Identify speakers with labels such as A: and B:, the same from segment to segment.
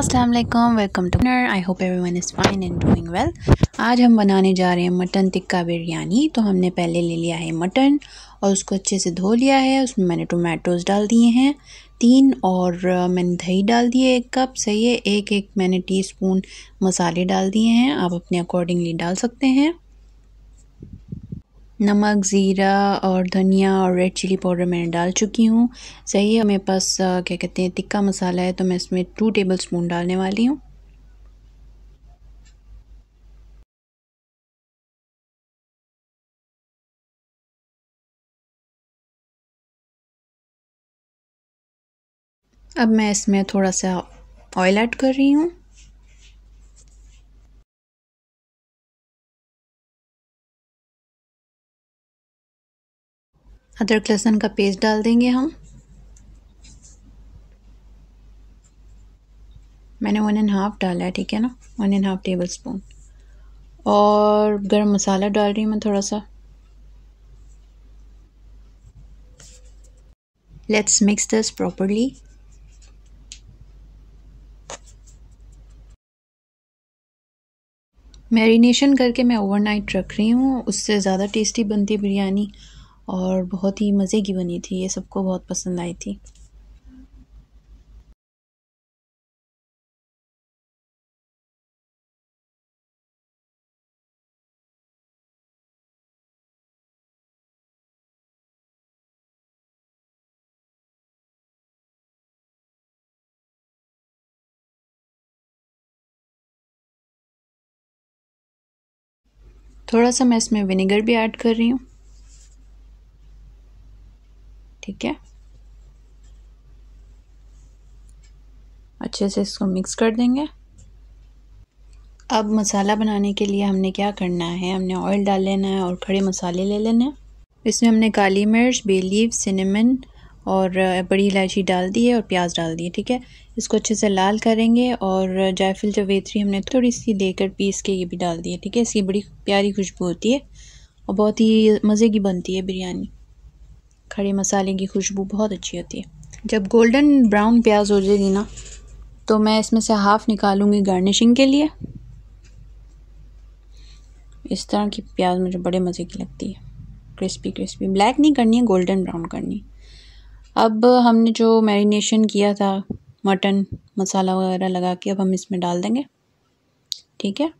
A: अस्सलाम welcome to dinner I hope one is fine and doing well आज हम बनाने जा रहे हैं मटन टिक्का बिरयानी तो हमने पहले ले लिया है मटन और उसको अच्छे से धो लिया है उसमें मैंने टोमेटोज़ डाल दिए हैं तीन और मैंने दही डाल दी है एक कप सही है एक एक मैंने टीस्पून मसाले डाल दिए हैं आप अपने अकॉर्डिंगली डाल सकते हैं नमक ज़ीरा और धनिया और रेड चिली पाउडर मैंने डाल चुकी हूँ सही है मेरे पास क्या कहते हैं तिक्का मसाला है तो मैं इसमें टू टेबल स्पून डालने वाली हूँ अब मैं इसमें थोड़ा सा ऑयल ऐड कर रही हूँ अदरक लहसुन का पेस्ट डाल देंगे हम मैंने वन एंड हाफ़ डाला है ठीक है ना one and half tablespoon और गरम मसाला डाल रही हूँ मैं थोड़ा सा let's mix this properly marination करके मैं ओवरनाइट रख रही हूँ उससे ज़्यादा टेस्टी बनती बिरयानी और बहुत ही मज़े की बनी थी ये सबको बहुत पसंद आई थी थोड़ा सा मैं इसमें विनेगर भी ऐड कर रही हूँ ठीक है अच्छे से इसको मिक्स कर देंगे अब मसाला बनाने के लिए हमने क्या करना है हमने ऑयल डाल लेना है और खड़े मसाले ले लेने हैं इसमें हमने काली मिर्च बेलीव सिनेमन और बड़ी इलायची डाल दी है और प्याज डाल दिए ठीक है इसको अच्छे से लाल करेंगे और जायफल जवेत्री हमने थोड़ी सी देकर पीस के ये भी डाल दी है ठीक है इसकी बड़ी प्यारी खुशबू होती है और बहुत ही मज़े की बनती है बिरयानी खड़े मसाले की खुशबू बहुत अच्छी होती है जब गोल्डन ब्राउन प्याज हो जाएगी ना तो मैं इसमें से हाफ़ निकालूंगी गार्निशिंग के लिए इस तरह की प्याज मुझे बड़े मज़े की लगती है क्रिस्पी क्रिस्पी ब्लैक नहीं करनी है गोल्डन ब्राउन करनी अब हमने जो मैरिनेशन किया था मटन मसाला वगैरह लगा के अब हम इसमें डाल देंगे ठीक है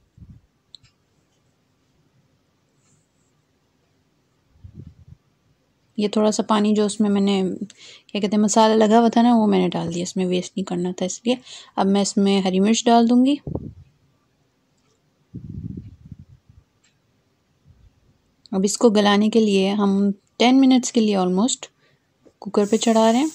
A: ये थोड़ा सा पानी जो उसमें मैंने क्या कहते हैं मसाला लगा हुआ था ना वो मैंने डाल दिया इसमें वेस्ट नहीं करना था इसलिए अब मैं इसमें हरी मिर्च डाल दूँगी अब इसको गलाने के लिए हम टेन मिनट्स के लिए ऑलमोस्ट कुकर पे चढ़ा रहे हैं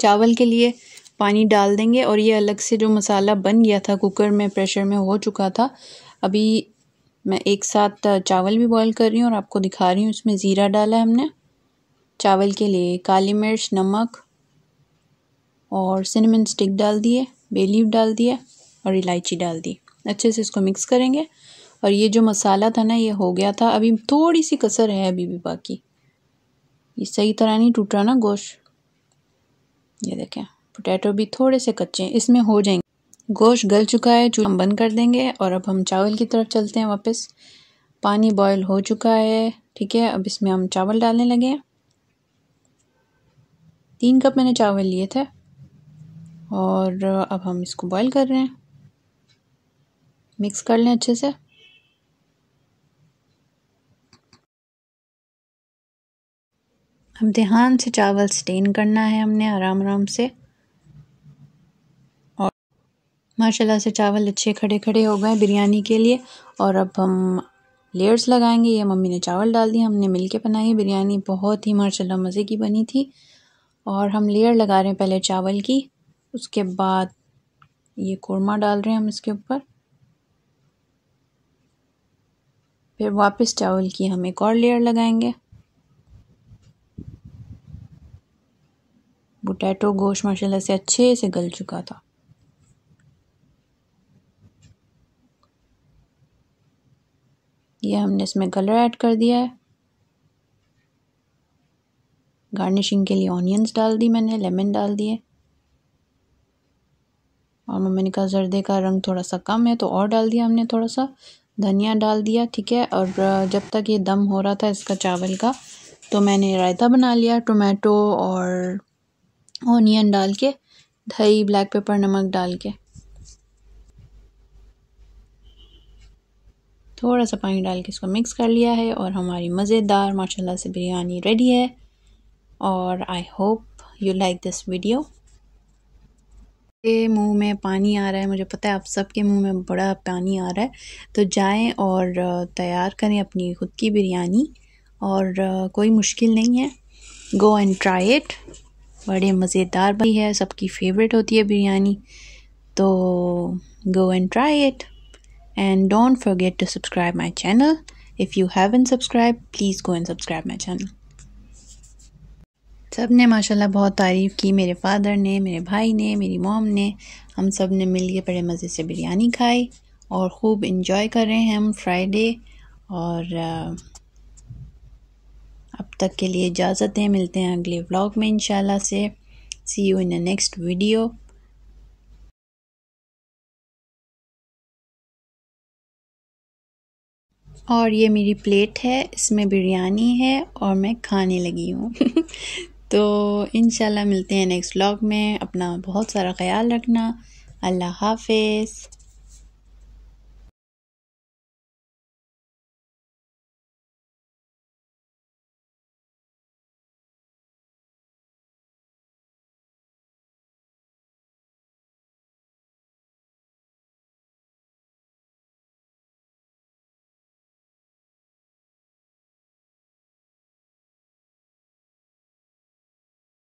A: चावल के लिए पानी डाल देंगे और ये अलग से जो मसाला बन गया था कुकर में प्रेशर में हो चुका था अभी मैं एक साथ चावल भी बॉईल कर रही हूँ और आपको दिखा रही हूँ इसमें ज़ीरा डाला है हमने चावल के लिए काली मिर्च नमक और सिनेमन स्टिक डाल दिए बेलीव डाल दिए और इलायची डाल दी अच्छे से इसको मिक्स करेंगे और ये जो मसाला था ना ये हो गया था अभी थोड़ी सी कसर है अभी भी बाकी ये सही तरह नहीं टूट रहा ना गोश्त ये देखें पोटैटो भी थोड़े से कच्चे हैं इसमें हो जाएंगे गोश्त गल चुका है चूल्हा हम बंद कर देंगे और अब हम चावल की तरफ चलते हैं वापस पानी बॉयल हो चुका है ठीक है अब इसमें हम चावल डालने लगे हैं तीन कप मैंने चावल लिए थे और अब हम इसको बॉयल कर रहे हैं मिक्स कर लें अच्छे से अब ध्यान से चावल स्टेन करना है हमने आराम आराम से माशाल्लाह से चावल अच्छे खड़े खड़े हो गए बिरयानी के लिए और अब हम लेयर्स लगाएंगे ये मम्मी ने चावल डाल दिए हमने मिल के बनाई बिरयानी बहुत ही माशाल्लाह मज़े की बनी थी और हम लेयर लगा रहे हैं पहले चावल की उसके बाद ये कोरमा डाल रहे हैं हम इसके ऊपर फिर वापस चावल की हम एक और लेयर लगाएंगे बुटैटो गोश्त माशाल्लाह से अच्छे से गल चुका था ये हमने इसमें कलर ऐड कर दिया है गार्निशिंग के लिए ऑनियंस डाल दी मैंने लेमन डाल दिए और मम्मी ने कहा जर्दे का रंग थोड़ा सा कम है तो और डाल दिया हमने थोड़ा सा धनिया डाल दिया ठीक है और जब तक ये दम हो रहा था इसका चावल का तो मैंने रायता बना लिया टोमेटो और ऑनियन डाल के दही ब्लैक पेपर नमक डाल के थोड़ा सा पानी डाल के इसको मिक्स कर लिया है और हमारी मज़ेदार माशाल्लाह से बिरयानी रेडी है और I hope you like this video के मुंह में पानी आ रहा है मुझे पता है आप सबके मुंह में बड़ा पानी आ रहा है तो जाएं और तैयार करें अपनी खुद की बिरयानी और कोई मुश्किल नहीं है गो एंड ट्राई इट बड़े मज़ेदार भी है सबकी फेवरेट होती है बिरयानी तो go and try it and don't forget to subscribe my channel if you haven't subscribed please go and subscribe my channel सब ने माशा बहुत तारीफ़ की मेरे फादर ने मेरे भाई ने मेरी मॉम ने हम सब ने मिल के बड़े मज़े से बिरयानी खाई और ख़ूब इंजॉय कर रहे हैं हम फ्राइडे और अब तक के लिए इजाज़त है मिलते हैं अगले व्लॉग में इन से see you in the next video और ये मेरी प्लेट है इसमें बिरयानी है और मैं खाने लगी हूँ तो इन मिलते हैं नेक्स्ट व्लॉग में अपना बहुत सारा ख्याल रखना अल्लाह हाफिज़